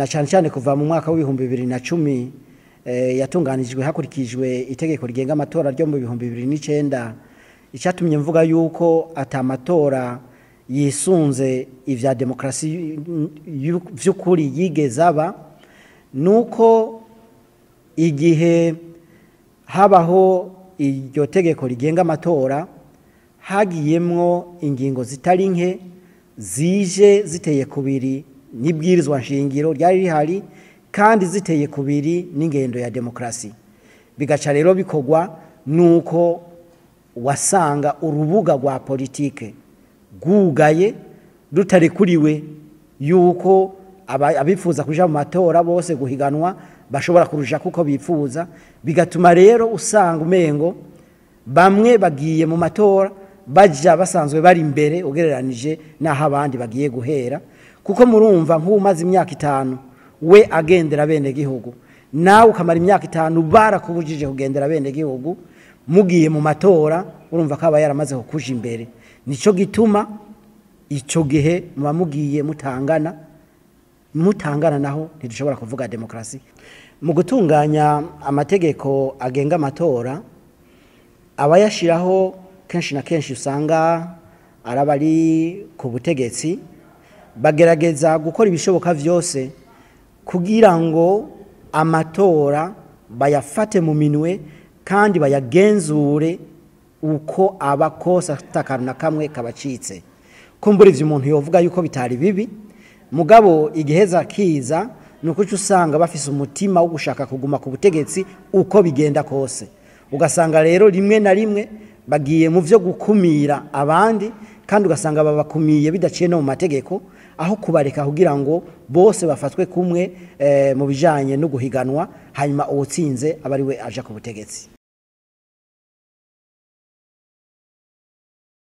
na cyane cyane kuva mu mwaka w'ibihumbi bibiri na cumi eh, yatunganijwe hakurikijwe itegeko rigenga amatora ryo mu bihumbi bibiri n'icyenda icyatumye mvuga yuko atamatora yisunze ibya demokarasi by'ukuri yigeze aba ni uko igihe habaho iryo tegeko rigenga amatora hagiyemo ingingo zitari nke zije ziteye kubiri n'ibwirizwa nshingiro ryari rihari kandi ziteye kubiri n'ingendo ya demokarasi bigaca rero bikorwa nuko wasanga urubuga rwa politike rwugaye rutarekuriwe yuko abifuza kujya mu matora bose guhiganwa bashobora kurusha kuko bifuza bigatuma rero usanga umengo bamwe bagiye mu matora bajya basanzwe bari imbere ugereranije n'aho abandi bagiye guhera kuko murumva nk'umaze imyaka itanu we agendera bene gihugu nawe ukamara imyaka itanu barakubujije kugendera bene gihugu mugiye mu matora urumva ko aba yaramaze kukuja imbere nicyo gituma icyo gihe muba mugiye mutangana mutangana naho ntidushobora kuvuga demokarasi mu gutunganya amategeko agenga amatora abayashyiraho kenshi na kenshi usanga araba ari ku butegetsi bagerageza gukora ibishoboka byose kugira ngo amatora bayafate mu minwe kandi bayagenzure uko aba kose afite akantu na kamwe kabacitse kumbura ibyo umuntu yavuga yuko bitari bibi mugabo igiheza kiza ni uko usanga bafise umutima wo gushaka kuguma ku butegetsi uko bigenda kose ugasanga rero rimwe na rimwe bagiye mu byo gukumira abandi kandi ugasanga babakumiye bidaciye no mu mategeko aho kubareka kugira ngo bose bafatwe kumwe eh, mu bijyanye no guhiganwa hanyuma uwutsinze aba ari aje ku butegetsi